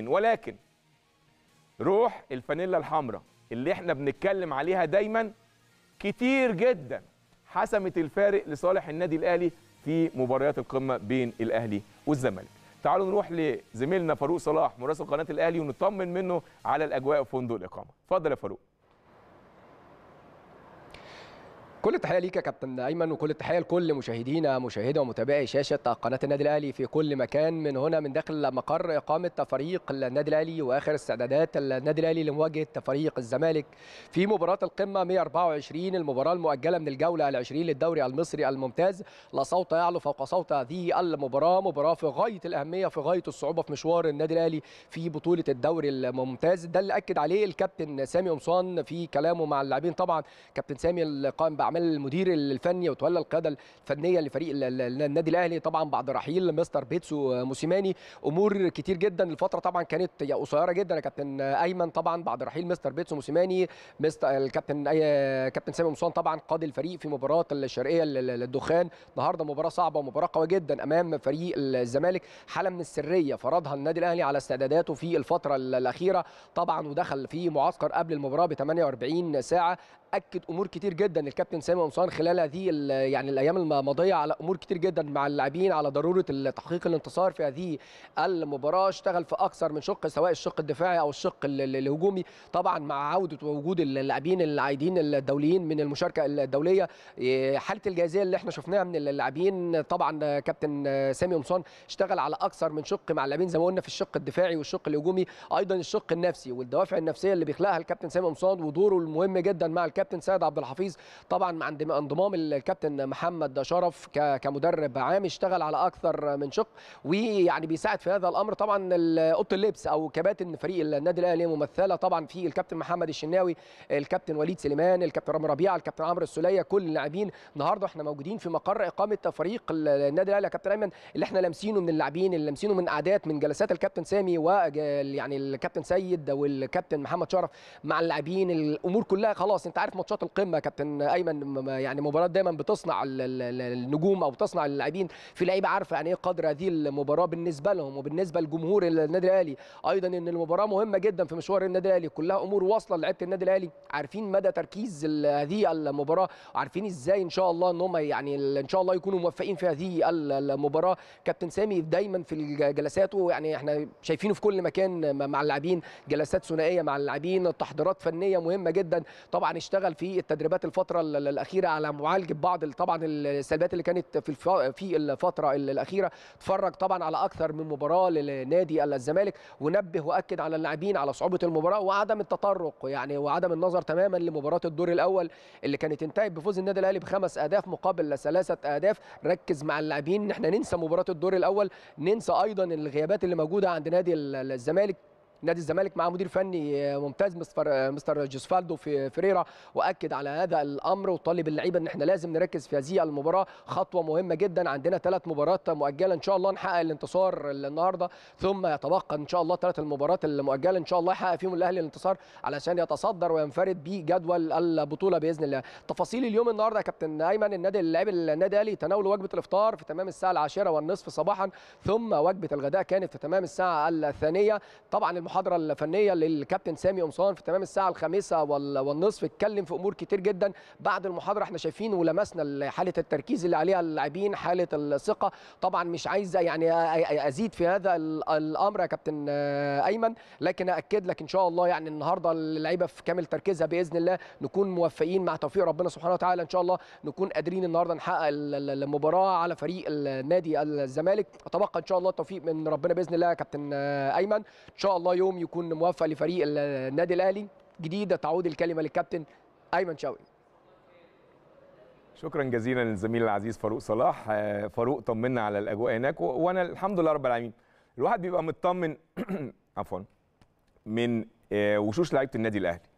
ولكن روح الفانيلا الحمراء اللي احنا بنتكلم عليها دايما كتير جدا حسمت الفارق لصالح النادي الاهلي في مباريات القمه بين الاهلي والزمالك تعالوا نروح لزميلنا فاروق صلاح مراسل قناه الاهلي ونطمن منه على الاجواء في فندق الاقامه اتفضل يا فاروق كل التحيه ليك يا كابتن ايمن وكل التحيه لكل مشاهدينا مشاهده ومتابعي شاشه قناه النادي الاهلي في كل مكان من هنا من داخل مقر اقامه فريق النادي الاهلي واخر استعدادات النادي الاهلي لمواجهه فريق الزمالك في مباراه القمه 124 المباراه المؤجله من الجوله ال20 للدوري المصري الممتاز لا صوت يعلو فوق صوت هذه المباراه مباراه في غايه الاهميه في غايه الصعوبه في مشوار النادي الاهلي في بطوله الدوري الممتاز ده اللي اكد عليه الكابتن سامي قمصان في كلامه مع اللاعبين طبعا كابتن سامي اللي قام اعمال المدير الفني وتولى القياده الفنيه لفريق النادي الاهلي طبعا بعد رحيل مستر بيتسو موسيماني امور كتير جدا الفتره طبعا كانت قصيره جدا يا كابتن ايمن طبعا بعد رحيل مستر بيتسو موسيماني مستر الكابتن أي... كابتن سامي مصان طبعا قاد الفريق في مباراه الشرقيه للدخان النهارده مباراه صعبه ومباراه قويه جدا امام فريق الزمالك حاله من السريه فرضها النادي الاهلي على استعداداته في الفتره الاخيره طبعا ودخل في معسكر قبل المباراه ب 48 ساعه اكد امور كتير جدا الكابتن سامي قمصان خلال هذه يعني الايام الماضيه على امور كتير جدا مع اللاعبين على ضروره تحقيق الانتصار في هذه المباراه اشتغل في اكثر من شق سواء الشق الدفاعي او الشق الهجومي طبعا مع عوده ووجود اللاعبين العايدين الدوليين من المشاركه الدوليه حاله الجاهزيه اللي احنا شفناها من اللاعبين طبعا كابتن سامي قمصان اشتغل على اكثر من شق مع اللاعبين زي ما قلنا في الشق الدفاعي والشق الهجومي ايضا الشق النفسي والدوافع النفسيه اللي بيخلقها الكابتن سامي قمصان ودوره المهم جدا مع الكابتن سيد عبد الحفيظ طبعا مع انضمام الكابتن محمد شرف كمدرب عام اشتغل على اكثر من شق ويعني بيساعد في هذا الامر طبعا اوضه اللبس او كباتن فريق النادي الاهلي ممثله طبعا في الكابتن محمد الشناوي الكابتن وليد سليمان الكابتن رامي ربيعه الكابتن عمرو السوليه كل اللاعبين النهارده احنا موجودين في مقر اقامه فريق النادي الاهلي يا كابتن ايمن اللي احنا لامسينه من اللاعبين اللي لامسينه من قعدات من جلسات الكابتن سامي و يعني الكابتن سيد والكابتن محمد شرف مع اللاعبين الامور كلها خلاص انت عارف ماتشات القمه كابتن ايمن يعني مباراه دايما بتصنع النجوم او بتصنع اللاعبين في لعيبه عارفه يعني ايه قدر هذه المباراه بالنسبه لهم وبالنسبه لجمهور النادي الاهلي ايضا ان المباراه مهمه جدا في مشوار النادي الاهلي كلها امور واصله لعيبه النادي الاهلي عارفين مدى تركيز هذه المباراه وعارفين ازاي ان شاء الله ان هم يعني ان شاء الله يكونوا موفقين في هذه المباراه كابتن سامي دايما في جلساته يعني احنا شايفينه في كل مكان مع اللاعبين جلسات ثنائيه مع اللاعبين تحضيرات فنيه مهمه جدا طبعا اشتغل في التدريبات الفتره الاخيره على معالجه بعض طبعا السلبيات اللي كانت في في الفتره الاخيره اتفرج طبعا على اكثر من مباراه لنادي الزمالك ونبه واكد على اللاعبين على صعوبه المباراه وعدم التطرق يعني وعدم النظر تماما لمباراه الدور الاول اللي كانت انتهت بفوز النادي الاهلي بخمس اهداف مقابل ثلاثه اهداف ركز مع اللاعبين ان احنا ننسى مباراه الدور الاول ننسى ايضا الغيابات اللي موجوده عند نادي الزمالك نادي الزمالك مع مدير فني آه، ممتاز مستر آه، مستر جوسفالدو في آه، فريرا واكد على هذا الامر وطالب اللعيبه ان احنا لازم نركز في هذه المباراه خطوه مهمه جدا عندنا ثلاث مباريات مؤجله ان شاء الله نحقق الانتصار النهارده ثم يتبقى ان شاء الله ثلاث المباريات المؤجله ان شاء الله يحقق فيهم الاهلي الانتصار علشان يتصدر وينفرد بجدول البطوله باذن الله تفاصيل اليوم النهارده يا كابتن ايمن النادي اللاعب النادي الاهلي تناولوا وجبه الافطار في تمام الساعه العاشرة والنصف صباحا ثم وجبه الغداء كانت في تمام الساعه الثانيه طبعا المحاضره الفنيه للكابتن سامي قمصان في تمام الساعه الخامسه والنصف اتكلم في امور كتير جدا بعد المحاضره احنا شايفين ولمسنا حاله التركيز اللي عليها اللاعبين حاله الثقه طبعا مش عايز يعني ازيد في هذا الامر يا كابتن ايمن لكن اكد لك ان شاء الله يعني النهارده اللعيبه في كامل تركيزها باذن الله نكون موفقين مع توفيق ربنا سبحانه وتعالى ان شاء الله نكون قادرين النهارده نحقق المباراه على فريق النادي الزمالك اتوقع ان شاء الله التوفيق من ربنا باذن الله يا كابتن ايمن ان شاء الله يوم يكون موفق لفريق النادي الاهلي جديده تعود الكلمه للكابتن ايمن شوقي شكرا جزيلا للزميل العزيز فاروق صلاح آه، فاروق طمنا على الاجواء هناك وانا الحمد لله رب العالمين الواحد بيبقى مطمن عفوا من آه، وشوش لعيبه النادي الاهلي